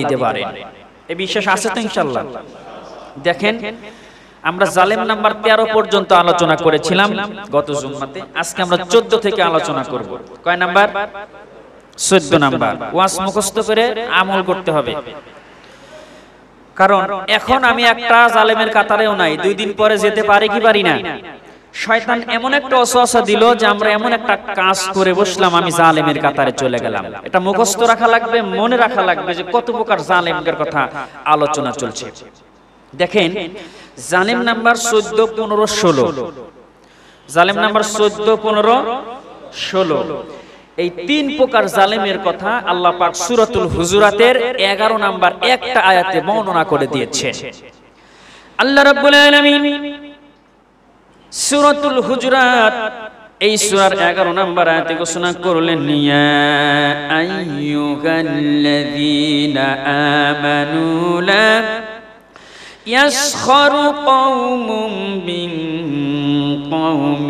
দিতে পারে এই বিশ্বাস আছে তো ইনশাল্লাহ দেখেন আমরা জালেম নাম্বার তেরো পর্যন্ত আলোচনা করেছিলাম গত জুম্মাতে আজকে আমরা চোদ্দ থেকে আলোচনা করব কয় নাম্বার চোদ্দ নাম্বার ওয়াস মুখস্থ করে আমল করতে হবে কারণ এখন আমি একটা জালেমের কাতারেও নাই দুই দিন পরে যেতে পারি কি পারি না শয়তান এমন একটা অসহসা দিল যে আমরা এমন একটা কাজ করে বসলাম আমি জালেমের কাতারে চলে গেলাম এটা মুখস্থ রাখা লাগবে মনে রাখা লাগবে যে কত প্রকার জালেমদের কথা আলোচনা চলছে দেখেন জালেম নাম্বার চোদ্দ পনেরো ষোলো জালেম নাম্বার চোদ্দ পনেরো ষোলো এই তিন প্রকার জালেমের কথা আল্লাহ পাক সুরাতুল হুজুরাতের এগারো নাম্বার একটা আয়াতে বর্ণনা করে দিয়েছে আল্লাহ রাব্বুল আলামিন সুরতুল হুজরাত এই সুরার এগারো নম্বর আয়াতে ঘোষণা করলেন আইয়ুহাল্লাযীনা আমানু লা يسخر قوم من قوم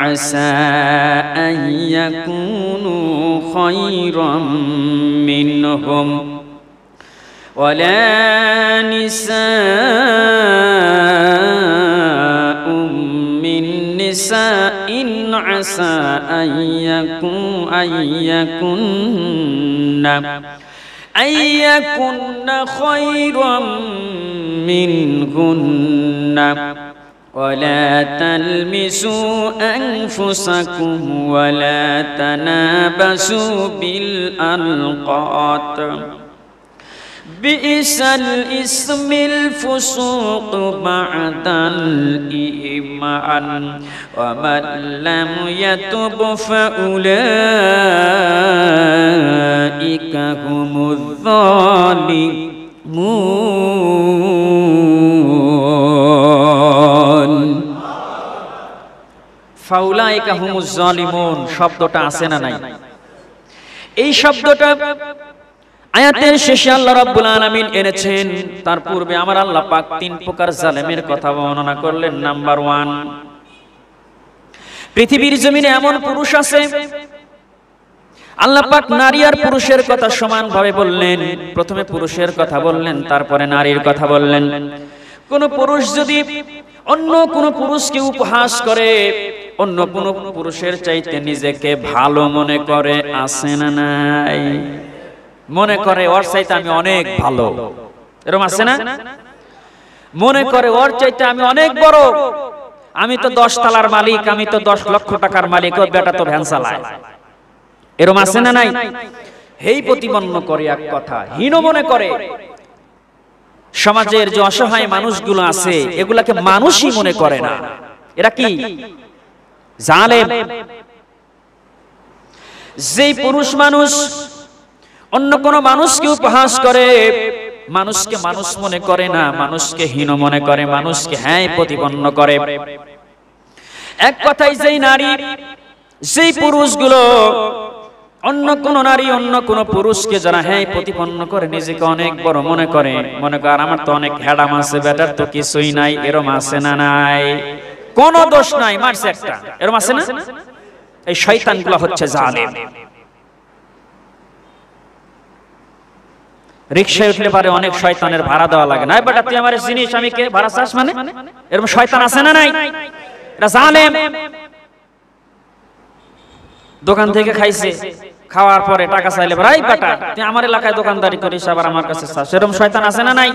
عسى أن يكونوا خيرا نساء عسى أن يكون أن يكن أن يكن خيرا منهن ولا تلمسوا أنفسكم ولا تنابسوا بالألقاب بئس الاسم الفسوق بعد الإيمان ومن لم يتب فأولئك هم الظالمون فأولئك هم الظالمون শব্দটা আছে না নাই এই শব্দটা আয়াতের শেষে আল্লাহ রাব্বুল আলামিন এনেছেন তার পূর্বে আমার আল্লাহ পাক তিন প্রকার জালেমের কথা বর্ণনা করলেন নাম্বার ওয়ান পৃথিবীর জমিনে এমন পুরুষ আছে আল্লাহ পাক নারী আর পুরুষের কথা সমানভাবে বললেন প্রথমে পুরুষের কথা বললেন তারপরে নারীর কথা বললেন কোন পুরুষ যদি অন্য কোন পুরুষকে উপহাস করে অন্য কোন পুরুষের চাইতে নিজেকে ভালো মনে করে আসে না নাই মনে করে ওর চাইতে আমি অনেক ভালো এরকম আছে না মনে করে ওর চাইতে আমি অনেক বড় আমি তো দশ তালার মালিক আমি তো দশ লক্ষ টাকার মালিক ওই বেটা তো ভ্যান চালায় এরকম আছে না নাই হেই প্রতিপন্ন করে এক কথা হীন মনে করে সমাজের যে অসহায় মানুষগুলো আছে এগুলাকে মানুষই মনে করে না এরা কি জালেম যেই পুরুষ মানুষ অন্য কোনো মানুষকে উপহাস করে মানুষকে মানুষ মনে করে না মানুষকে হীন মনে করে মানুষকে হ্যাঁ প্রতিপন্ন করে এক কথাই যেই নারী সেই পুরুষগুলো অন্য কোন নারী অন্য কোন পুরুষকে যারা হ্যাঁ প্রতিপন্ন করে নিজেকে অনেক বড় মনে করে মনে কর আমার তো অনেক হ্যাডাম আছে বেটার তো কিছুই নাই এরম আছে না নাই কোন দোষ নাই মারছে একটা এরম আছে না এই শয়তানগুলো হচ্ছে জালেম রিক্সায় উঠলে পারে অনেক শয়তানের ভাড়া দেওয়া লাগে না বেটা তুই আমার জিনিস আমি কে ভাড়া চাস মানে এরকম শয়তান আছে না নাই এটা জালেম দোকান থেকে খাইছে খাওয়ার পরে টাকা চাইলে ভাই বেটা তুই আমার এলাকায় দোকানদারি করিস আবার আমার কাছে চাস এরকম শয়তান আছে না নাই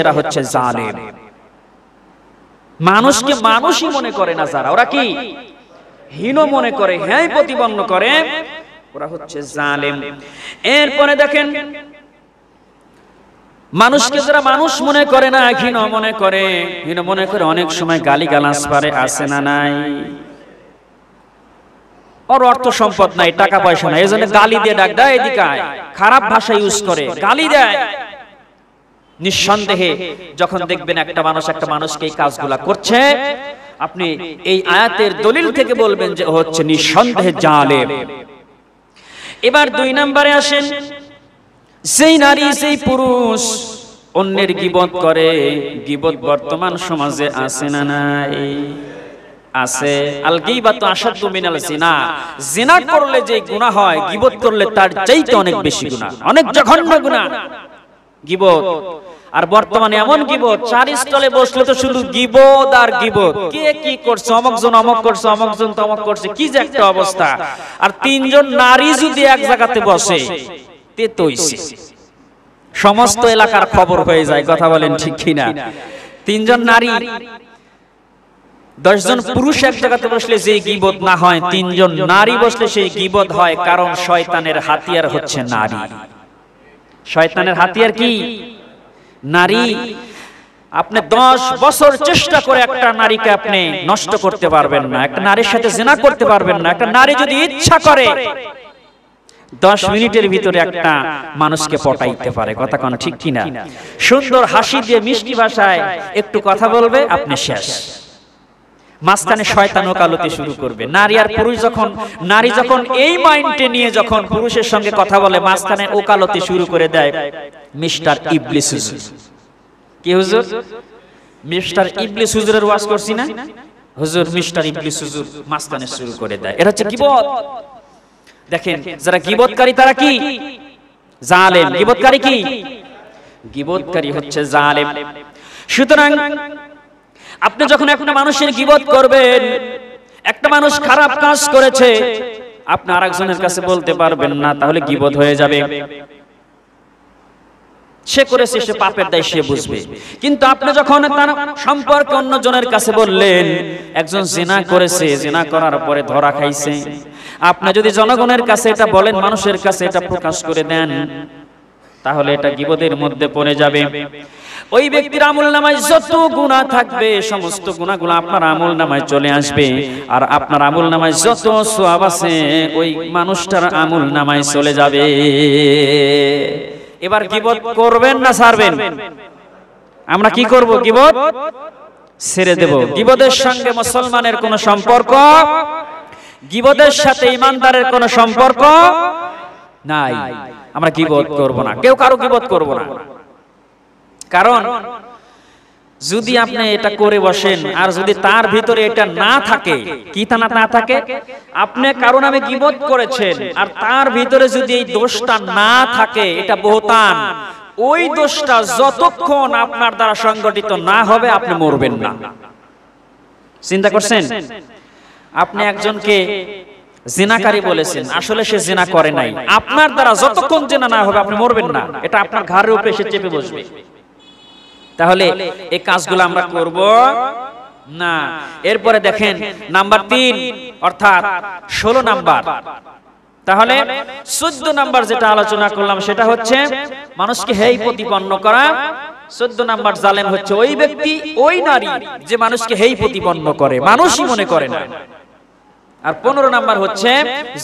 এরা হচ্ছে জালেম মানুষকে মানুষই মনে করে না যারা ওরা কি হীন মনে করে হ্যাঁ প্রতিপন্ন করে ওরা হচ্ছে জালেম এরপরে দেখেন মানুষকে যারা মানুষ মনে করে না ঘৃণ মনে করে ঘৃণ মনে করে অনেক সময় গালি গালাস পারে আসে না নাই ওর অর্থ সম্পদ নাই টাকা পয়সা নাই এই গালি দিয়ে ডাক দেয় এদিকায় খারাপ ভাষা ইউজ করে গালি দেয় নিঃসন্দেহে যখন দেখবেন একটা মানুষ একটা মানুষকে এই কাজগুলা করছে আপনি এই আয়াতের দলিল থেকে বলবেন যে হচ্ছে নিঃসন্দেহে জালেম এবার দুই নম্বরে আসেন সেই নারী সেই পুরুষ অন্যের গিবত করে গিবত বর্তমান সমাজে আছে না নাই আছে আল গিবাতু আশাদু মিনাল জিনা জিনা করলে যে গুনাহ হয় গিবত করলে তার চাইতে অনেক বেশি গুনাহ অনেক জঘন্য গুনাহ গিবত আর বর্তমানে এমন গিবত চার স্টলে বসলে তো শুধু গিবত আর গিবত কে কি করছে অমক জন অমক করছে অমক জন তমক করছে কি যে একটা অবস্থা আর তিনজন নারী যদি এক জায়গাতে বসে তেতইছে সমস্ত এলাকার খবর হয়ে যায় কথা বলেন ঠিক কিনা তিনজন নারী দশজন পুরুষ এক জায়গাতে বসলে যে গিবত না হয় তিনজন নারী বসলে সেই গিবত হয় কারণ শয়তানের হাতিয়ার হচ্ছে নারী শয়তানের হাতিয়ার কি নারী আপনি দশ বছর চেষ্টা করে একটা নারীকে আপনি নষ্ট করতে পারবেন না একটা নারীর সাথে জেনা করতে পারবেন না একটা নারী যদি ইচ্ছা করে দশ মিনিটের ভিতরে একটা মানুষকে পটাইতে পারে কথা কোন ঠিক কিনা সুন্দর হাসি দিয়ে মিষ্টি ভাষায় একটু কথা বলবে আপনি শেষ মাঝখানে শয়তান ওকালতি শুরু করবে নারী আর পুরুষ যখন নারী যখন এই মাইন্ডে নিয়ে যখন পুরুষের সঙ্গে কথা বলে মাঝখানে ওকালতি শুরু করে দেয় মিস্টার ইবলিস কি হুজুর মিস্টার ইবলিস হুজুরের ওয়াজ করছি না হুজুর মিস্টার ইবলিস হুজুর মাঝখানে শুরু করে দেয় এটা হচ্ছে কিবত দেখেন যারা গিবতকারী তারা কি জালেম গিবতকারী কি গিবতকারী হচ্ছে জালেম সুতরাং আপনি যখন এখন মানুষের গিবত করবেন একটা মানুষ খারাপ কাজ করেছে আপনি আরেকজনের কাছে বলতে পারবেন না তাহলে গিবত হয়ে যাবে সে করেছে সে পাপের দায় সে বুঝবে কিন্তু আপনি যখন তার সম্পর্কে অন্যজনের কাছে বললেন একজন জেনা করেছে জেনা করার পরে ধরা খাইছে আপনি যদি জনগণের কাছে এটা বলেন মানুষের কাছে এটা প্রকাশ করে দেন তাহলে এটা গিবদের মধ্যে পড়ে যাবে ওই ব্যক্তির আমল নামায় যত গুণা থাকবে সমস্ত গুণাগুলো আপনার আমল নামায় চলে আসবে আর আপনার আমল নামায় যত সোয়াব আছে ওই মানুষটার আমল নামায় চলে যাবে এবার গিবত করবেন না সারবেন আমরা কি করব গিবত ছেড়ে দেব গিবদের সঙ্গে মুসলমানের কোনো সম্পর্ক গিবদের সাথে ইমানদারের কোনো সম্পর্ক নাই আমরা বোধ করব না কেউ কারো বোধ করব না কারণ যদি আপনি এটা করে বসেন আর যদি তার ভিতরে এটা না থাকে কি তা না থাকে আপনি কারণ আমি বোধ করেছেন আর তার ভিতরে যদি এই দোষটা না থাকে এটা বহুতান ওই দোষটা যতক্ষণ আপনার দ্বারা সংগঠিত না হবে আপনি মরবেন না চিন্তা করছেন আপনি একজনকে জিনাকারী বলেছেন আসলে সে জিনা করে নাই আপনার দ্বারা যতক্ষণ জেনা না হবে আপনি মরবেন না এটা আপনার ঘরের উপরে এসে চেপে বসবে তাহলে এই কাজগুলো আমরা করব না এরপরে দেখেন নাম্বার তিন অর্থাৎ ষোলো নাম্বার তাহলে চোদ্দ নাম্বার যেটা আলোচনা করলাম সেটা হচ্ছে মানুষকে হেই প্রতিপন্ন করা চোদ্দ নাম্বার জালেম হচ্ছে ওই ব্যক্তি ওই নারী যে মানুষকে হেই প্রতিপন্ন করে মানুষই মনে করে না আর পনেরো নাম্বার হচ্ছে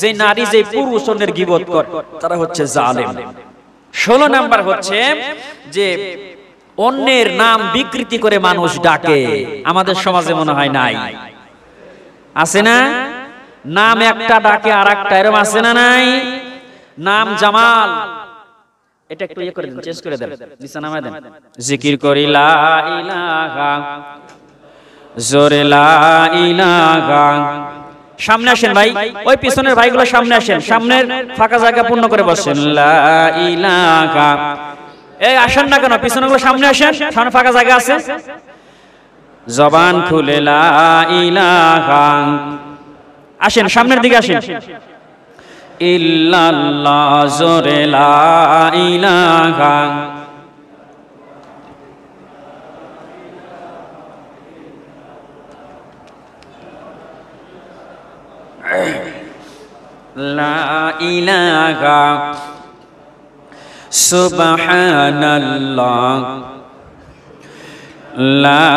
যে নারী যে পুরুষ অন্যের গিবত করে তারা হচ্ছে জালেম ষোলো নাম্বার হচ্ছে যে অন্যের নাম বিকৃতি করে মানুষ ডাকে আমাদের সমাজে মনে হয় নাই আছে না নাম একটা ডাকে আর একটা এরম আছে না নাই নাম জামাল এটা একটু ইয়ে করে দেন চেঞ্জ করে দেন নিচে নামায় দেন জিকির করি লা ইলাহা জোরে লা ইলাহা সামনে আসেন ভাই ওই পিছনের ভাইগুলো সামনে আসেন সামনের ফাঁকা জায়গা পূর্ণ করে বসেন এই আসেন না কেন গুলো সামনে আসেন সামনে ফাঁকা জায়গা আছে জবান খুলে আসেন সামনের দিকে আসেন ইল্লাল্লাহ জোরে লা ইলাহা لا إله سبحان الله لا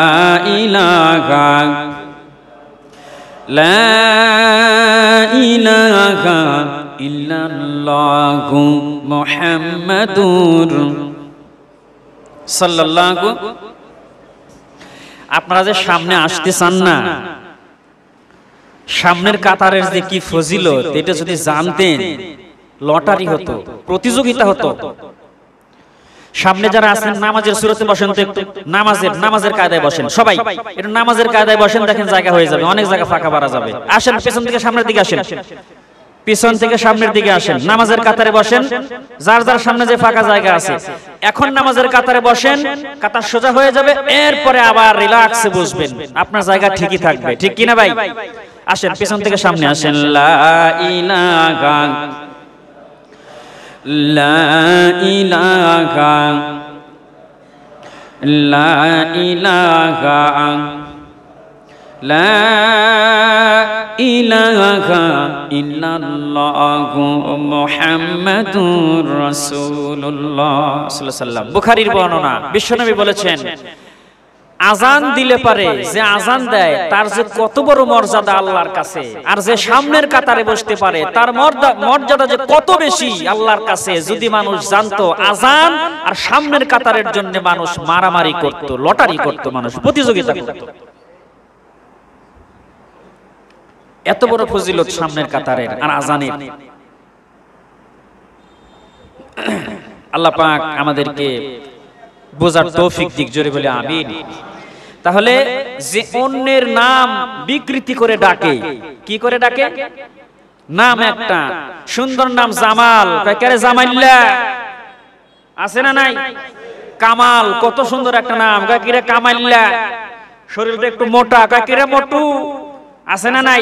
إله لا إله إلا الله محمد صلى الله আপনারা যে সামনে আসতে না সামনের কাতারের যে কি ফজিল এটা যদি জানতেন লটারি হতো প্রতিযোগিতা হতো সামনে যারা আছেন নামাজের সুরতে বসেন তো একটু নামাজের নামাজের কায়দায় বসেন সবাই এটা নামাজের কায়দায় বসেন দেখেন জায়গা হয়ে যাবে অনেক জায়গা ফাঁকা পারা যাবে আসেন পেছন থেকে সামনের দিকে আসেন পিছন থেকে সামনের দিকে আসেন নামাজের কাতারে বসেন যার যার সামনে যে ফাঁকা জায়গা আছে এখন নামাজের কাতারে বসেন কাতার সোজা হয়ে যাবে এরপরে আবার রিল্যাক্সে বসবেন আপনার জায়গা ঠিকই থাকবে ঠিক কিনা ভাই আসেন পেছন থেকে সামনে আসেন লা লা লা লা বর্ণনা বিশ্বনবী বলেছেন আজান দিলে পারে যে আজান দেয় তার যে কত বড় মর্যাদা আল্লাহর কাছে আর যে সামনের কাতারে বসতে পারে তার মর্যাদা যে কত বেশি আল্লাহর কাছে যদি মানুষ জানতো আজান আর সামনের কাতারের জন্য মানুষ মারামারি করত লটারি করত মানুষ প্রতিযোগিতা করত এত বড় ফজিলত সামনের কাতারের আর আজানের আল্লাহ পাক আমাদেরকে বোঝার তৌফিক দিক জোরে বলে আমিন তাহলে যে অন্যের নাম বিকৃতি করে ডাকে কি করে ডাকে নাম একটা সুন্দর নাম জামাল কারে জামাইল্লা আছে না নাই কামাল কত সুন্দর একটা নাম কাকিরে কামাইল্লা শরীরটা একটু মোটা কাকিরে মোটু আছে না নাই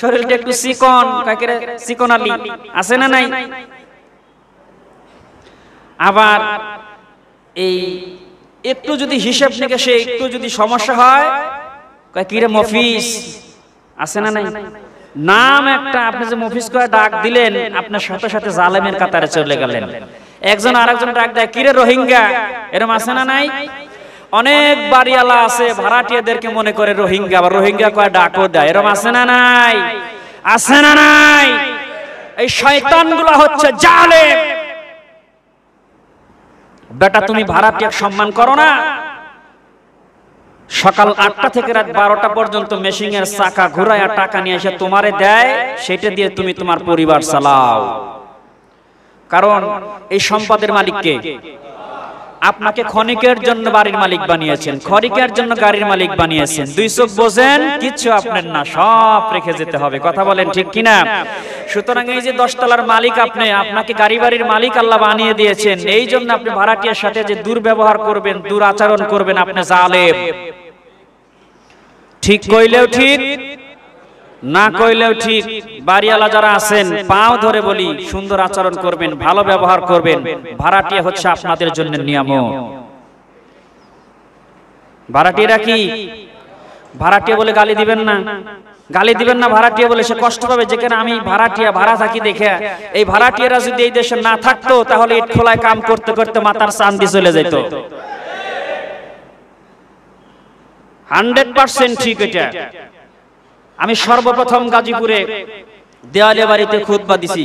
শরীরটা একটু চিকন কাকিরে চিকন আলী আছে না নাই আবার এই একটু যদি হিসাব নিকাশে একটু যদি সমস্যা হয় কিরে মফিস আছে না নাই নাম একটা আপনি যে মফিস করে ডাক দিলেন আপনার সাথে সাথে জালেমের কাতারে চলে গেলেন একজন আরেকজন ডাক দেয় কিরে রোহিঙ্গা এরম আছে না নাই অনেক বাড়িওয়ালা আছে ভাড়াটিয়াদেরকে মনে করে রোহিঙ্গা বা রোহিঙ্গা কয় ডাকও দেয় এরম আছে না নাই আছে না নাই এই শয়তানগুলো হচ্ছে জালেম বেটা তুমি ভাড়াকে সম্মান করো না সকাল আটটা থেকে রাত বারোটা পর্যন্ত মেশিন এর চাকা ঘুরায় টাকা নিয়ে এসে তোমারে দেয় সেটা দিয়ে তুমি তোমার পরিবার চালাও কারণ এই সম্পদের মালিককে আপনাকে খনিকের জন্য বাড়ির মালিক বানিয়েছেন খরিকের জন্য গাড়ির মালিক বানিয়েছেন দুই চোখ বোঝেন কিছু আপনার না সব রেখে যেতে হবে কথা বলেন ঠিক কিনা সুতরাং এই যে দশতলার মালিক আপনি আপনাকে গাড়ি বাড়ির মালিক আল্লাহ বানিয়ে দিয়েছেন এই জন্য আপনি ভাড়াটিয়ার সাথে যে দুর্ব্যবহার করবেন দুর আচরণ করবেন আপনি জালেব ঠিক কইলেও ঠিক না কইলেও ঠিক বাড়িওয়ালা যারা আছেন পাও ধরে বলি সুন্দর আচরণ করবেন ভালো ব্যবহার করবেন ভাড়াটিয়া হচ্ছে আপনাদের জন্য নিয়ম ভাড়াটিয়া কি ভাড়াটিয়া বলে গালি দিবেন না গালি দিবেন না ভাড়াটিয়া বলে সে কষ্ট পাবে যেখানে আমি ভাড়াটিয়া ভাড়া থাকি দেখে এই ভাড়াটিয়ারা যদি এই দেশে না থাকতো তাহলে ইট খোলায় কাম করতে করতে মাতার চান্দি চলে যেত হান্ড্রেড পার্সেন্ট ঠিক এটা আমি সর্বপ্রথম গাজীপুরে দেওয়ালে বাড়িতে খুদবা দিছি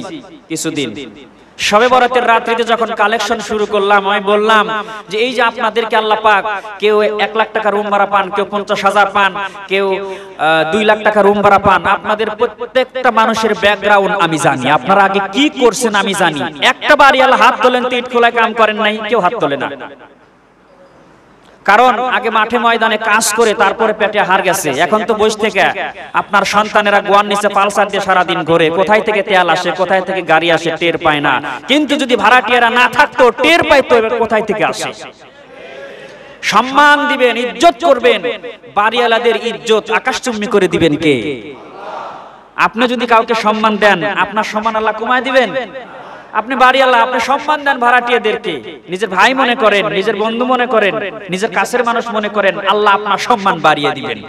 কিছুদিন সবে বরাতের রাত্রিতে যখন কালেকশন শুরু করলাম আমি বললাম যে এই যে আপনাদেরকে আল্লাহ পাক কেউ এক লাখ টাকা রুম ভাড়া পান কেউ পঞ্চাশ হাজার পান কেউ দুই লাখ টাকা রুম ভাড়া পান আপনাদের প্রত্যেকটা মানুষের ব্যাকগ্রাউন্ড আমি জানি আপনারা আগে কি করছেন আমি জানি একটা বাড়ি আল্লাহ হাত তোলেন তো ইট খোলায় কাম করেন নাই কেউ হাত তোলে না কারণ আগে মাঠে ময়দানে কাজ করে তারপরে পেটে হার গেছে এখন তো বসে থেকে আপনার সন্তানেরা গোয়ার নিচে পালসার দিয়ে সারাদিন ঘোরে কোথায় থেকে তেল আসে কোথায় থেকে গাড়ি আসে টের পায় না কিন্তু যদি ভাড়াটিয়ারা না থাকতো টের পাইতো কোথায় থেকে আসে সম্মান দিবেন ইজ্জত করবেন বাড়িওয়ালাদের ইজ্জত আকাশচুম্বী করে দিবেন কে আপনি যদি কাউকে সম্মান দেন আপনার সম্মান আল্লাহ কমায় দিবেন আপনি আল্লাহ আপনি সম্মান দেন ভাড়াটিয়াদেরকে নিজের ভাই মনে করেন নিজের বন্ধু মনে করেন নিজের কাছের মানুষ মনে করেন আল্লাহ আপনার সম্মান বাড়িয়ে দিবেন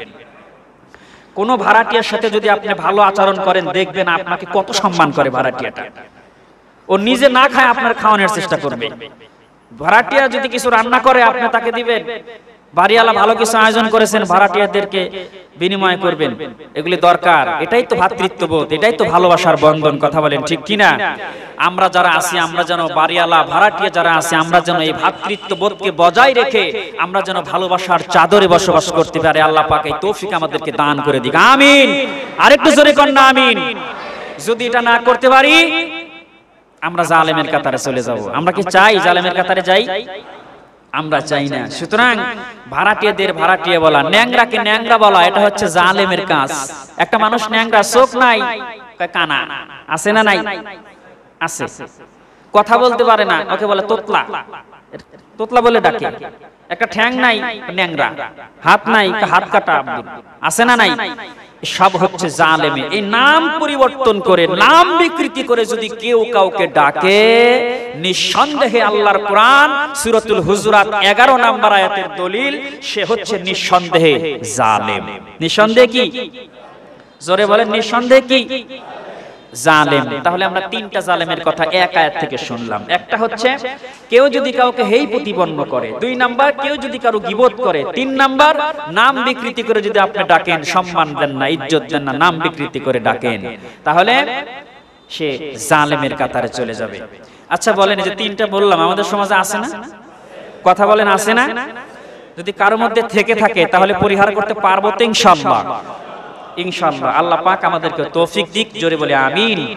কোন ভাড়াটিয়ার সাথে যদি আপনি ভালো আচরণ করেন দেখবেন আপনাকে কত সম্মান করে ভাড়াটিয়াটা ও নিজে না খায় আপনার খাওয়ানোর চেষ্টা করবে ভাড়াটিয়া যদি কিছু রান্না করে আপনি তাকে দিবেন বাড়িওয়ালা ভালো কিছু আয়োজন করেছেন ভাড়াটিয়াদেরকে বিনিময় করবেন এগুলি দরকার এটাই তো ভ্রাতৃত্ববোধ এটাই তো ভালোবাসার বন্ধন কথা বলেন ঠিক কিনা আমরা যারা আছি আমরা যেন বাড়িয়ালা ভাড়াটিয়া যারা আছে আমরা যেন এই বোধকে বজায় রেখে আমরা যেন ভালোবাসার চাদরে বসবাস করতে পারি আল্লাহ পাক এই তৌফিক আমাদেরকে দান করে দিক আমিন আরেকটু জোরে না আমিন যদি এটা না করতে পারি আমরা জালেমের কাতারে চলে যাব আমরা কি চাই জালেমের কাতারে যাই আমরা চাই না সুতরাং ভাড়াটিয়াদের ভাড়াটিয়া বলা ন্যাংরাকে ন্যাংরা বলা এটা হচ্ছে জালেমের কাজ একটা মানুষ ন্যাংরা চোখ নাই কানা আছে না নাই আছে কথা বলতে পারে না ওকে বলে তোতলা তোতলা বলে ডাকে একটা ঠ্যাং নাই ন্যাংরা হাত নাই হাত কাটা আছে না নাই সব হচ্ছে জালেমে এই নাম পরিবর্তন করে নাম বিকৃতি করে যদি কেউ কাউকে ডাকে নিঃসন্দেহে আল্লাহর কোরআন সুরতুল হুজুরাত এগারো নাম্বার আয়াতের দলিল সে হচ্ছে নিঃসন্দেহে জালেম নিঃসন্দেহে কি জোরে বলেন নিঃসন্দেহে কি জালেম তাহলে আমরা তিনটা জালেমের কথা এক আয়াত থেকে শুনলাম একটা হচ্ছে কেউ যদি কাউকে হেই প্রতিপন্ন করে দুই নাম্বার কেউ যদি কারো গিবোধ করে তিন নাম্বার নাম বিকৃতি করে যদি আপনি ডাকেন সম্মান দেন না ইজ্জত দেন না নাম বিকৃতি করে ডাকেন তাহলে সে জালেমের কাতারে চলে যাবে আচ্ছা বলেন যে তিনটা বললাম আমাদের সমাজে আছে না কথা বলেন আছে না যদি কারো মধ্যে থেকে থাকে তাহলে পরিহার করতে পারবো তো ইনশাআল্লাহ ইনশাল্লাহ আল্লাহ পাক আমাদেরকে তৌফিক দিক জোরে বলে আমিন